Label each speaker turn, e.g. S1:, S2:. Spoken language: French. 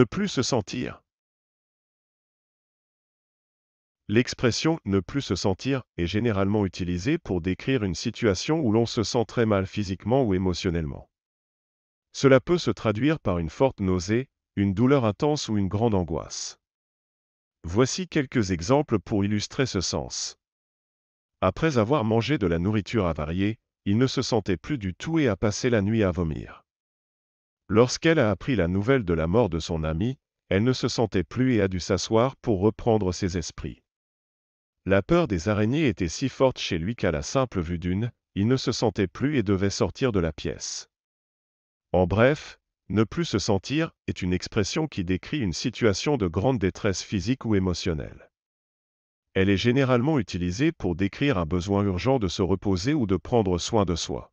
S1: Ne plus se sentir.
S2: L'expression ne plus se sentir est généralement utilisée pour décrire une situation où l'on se sent très mal physiquement ou émotionnellement. Cela peut se traduire par une forte nausée, une douleur intense ou une grande angoisse. Voici quelques exemples pour illustrer ce sens. Après avoir mangé de la nourriture avariée, il ne se sentait plus du tout et a passé la nuit à vomir. Lorsqu'elle a appris la nouvelle de la mort de son ami, elle ne se sentait plus et a dû s'asseoir pour reprendre ses esprits. La peur des araignées était si forte chez lui qu'à la simple vue d'une, il ne se sentait plus et devait sortir de la pièce. En bref, ne plus se sentir est une expression qui décrit une situation de grande détresse physique ou émotionnelle. Elle est généralement utilisée pour décrire un besoin urgent de se reposer ou de prendre
S1: soin de soi.